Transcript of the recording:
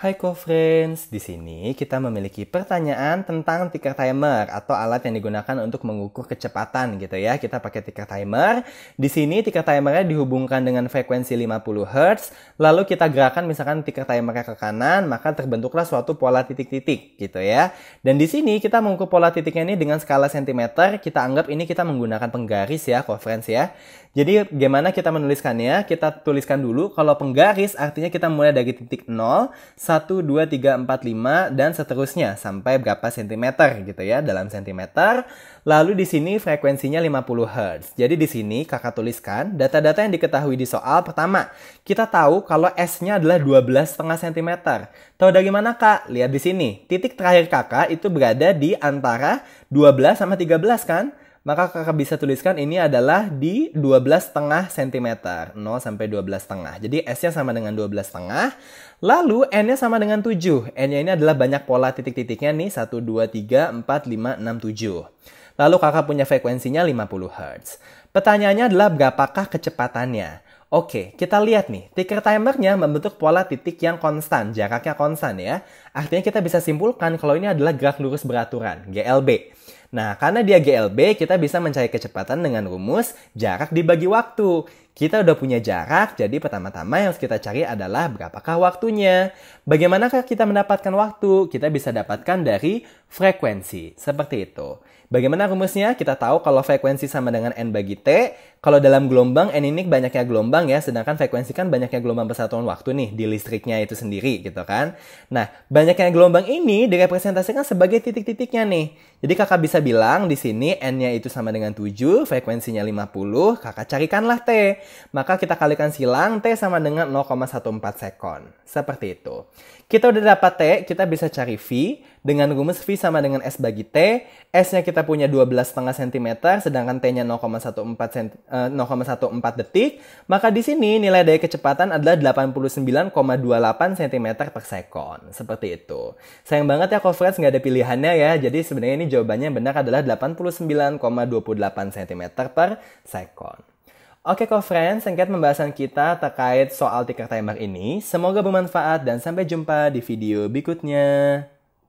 Hai co-friends, di sini kita memiliki pertanyaan tentang ticker timer atau alat yang digunakan untuk mengukur kecepatan gitu ya. Kita pakai ticker timer. Di sini ticker timernya dihubungkan dengan frekuensi 50 Hz, lalu kita gerakan misalkan ticker timernya ke kanan, maka terbentuklah suatu pola titik-titik gitu ya. Dan di sini kita mengukur pola titiknya ini dengan skala sentimeter. Kita anggap ini kita menggunakan penggaris ya, co-friends ya. Jadi gimana kita menuliskannya? Kita tuliskan dulu kalau penggaris artinya kita mulai dari titik 0 1, 2, 3, 4, 5, dan seterusnya sampai berapa cm gitu ya dalam cm. Lalu di sini frekuensinya 50 Hz. Jadi di sini kakak tuliskan data-data yang diketahui di soal pertama. Kita tahu kalau S-nya adalah 12,5 cm. Tahu dari mana kak? Lihat di sini. Titik terakhir kakak itu berada di antara 12 sama 13 kan? maka kakak bisa tuliskan ini adalah di 12 setengah cm, 0 sampai 12 setengah. Jadi S-nya sama dengan 12 setengah, lalu N-nya sama dengan 7. N-nya ini adalah banyak pola titik-titiknya nih, 1, 2, 3, 4, 5, 6, 7. Lalu kakak punya frekuensinya 50 Hz. Pertanyaannya adalah berapakah kecepatannya? Oke, kita lihat nih, ticker timernya membentuk pola titik yang konstan, jaraknya konstan ya. Artinya kita bisa simpulkan kalau ini adalah gerak lurus beraturan, GLB. Nah, karena dia GLB, kita bisa mencari kecepatan dengan rumus jarak dibagi waktu. Kita udah punya jarak, jadi pertama-tama yang harus kita cari adalah berapakah waktunya. Bagaimanakah kita mendapatkan waktu? Kita bisa dapatkan dari frekuensi, seperti itu. Bagaimana rumusnya? Kita tahu kalau frekuensi sama dengan N bagi T. Kalau dalam gelombang, N ini banyaknya gelombang ya, sedangkan frekuensi kan banyaknya gelombang persatuan waktu nih di listriknya itu sendiri gitu kan. Nah, banyaknya gelombang ini direpresentasikan sebagai titik-titiknya nih. Jadi kakak bisa bilang di sini n-nya itu sama dengan 7, frekuensinya 50, kakak carikanlah t. Maka kita kalikan silang t sama dengan 0,14 sekon. Seperti itu. Kita udah dapat t, kita bisa cari v. Dengan rumus V sama dengan S bagi T, S-nya kita punya 12,5 cm, sedangkan T-nya 0,14 0,14 eh, detik. Maka di sini nilai daya kecepatan adalah 89,28 cm per sekon. Seperti itu. Sayang banget ya, coverage nggak ada pilihannya ya. Jadi sebenarnya ini jawabannya benar adalah 89,28 cm per sekon. Oke kok friends, singkat pembahasan kita terkait soal ticker timer ini. Semoga bermanfaat dan sampai jumpa di video berikutnya.